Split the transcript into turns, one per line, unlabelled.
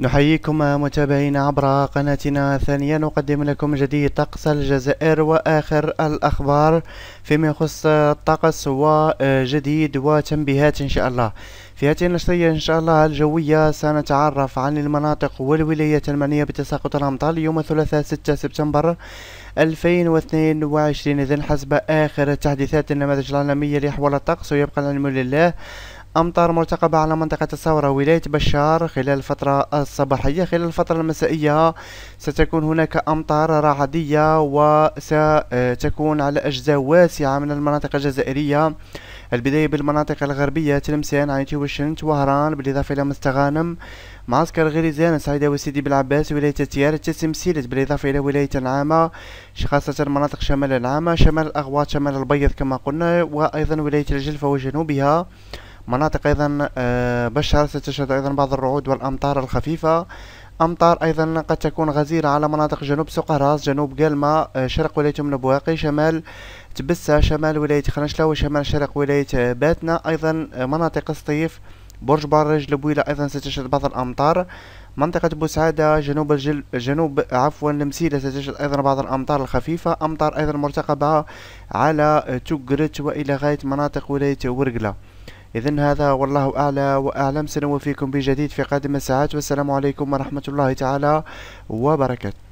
نحييكم متابعينا عبر قناتنا ثانيا نقدم لكم جديد طقس الجزائر وآخر الأخبار فيما يخص الطقس وجديد وتنبيهات إن شاء الله في هذه النشرية إن شاء الله الجوية سنتعرف عن المناطق والولايات المعنية بتساقط الأمطار يوم الثلاثاء 6 سبتمبر 2022 إذن حسب آخر التحديثات النماذج العالمية لأحوال الطقس ويبقى العلم لله أمطار مرتقبة على منطقة الثورة ولاية بشار خلال الفترة الصباحية خلال الفترة المسائية ستكون هناك أمطار رعدية وستكون على أجزاء واسعة من المناطق الجزائرية البداية بالمناطق الغربية تلمسان عينتي وشنت وهران بالإضافة إلى مستغانم معسكر غريزان سعيدة وسيدي بالعباس ولاية تيار تسم سيلت بالإضافة إلى ولاية العامة خاصة مناطق شمال العامة شمال الأغواط شمال البيض كما قلنا وأيضا ولاية الجلفة وجنوبها مناطق أيضا آه، بشر ستشهد أيضا بعض الرعود والأمطار الخفيفة أمطار أيضا قد تكون غزيرة على مناطق جنوب سقراص جنوب قلمة آه، شرق ولاية من بواقي شمال تبسة شمال ولاية خنشلة وشمال شرق ولاية باتنا أيضا آه، مناطق الصيف برج برج لبويلة أيضا ستشهد بعض الأمطار منطقة بوسعادة جنوب الجل... جنوب عفوا المسيلة ستشهد أيضا بعض الأمطار الخفيفة أمطار أيضا مرتقبة على توكرت وإلى غاية مناطق ولاية ورقلة إذا هذا والله أعلى وأعلم سنوفيكم بجديد في قادم الساعات والسلام عليكم ورحمة الله تعالى وبركاته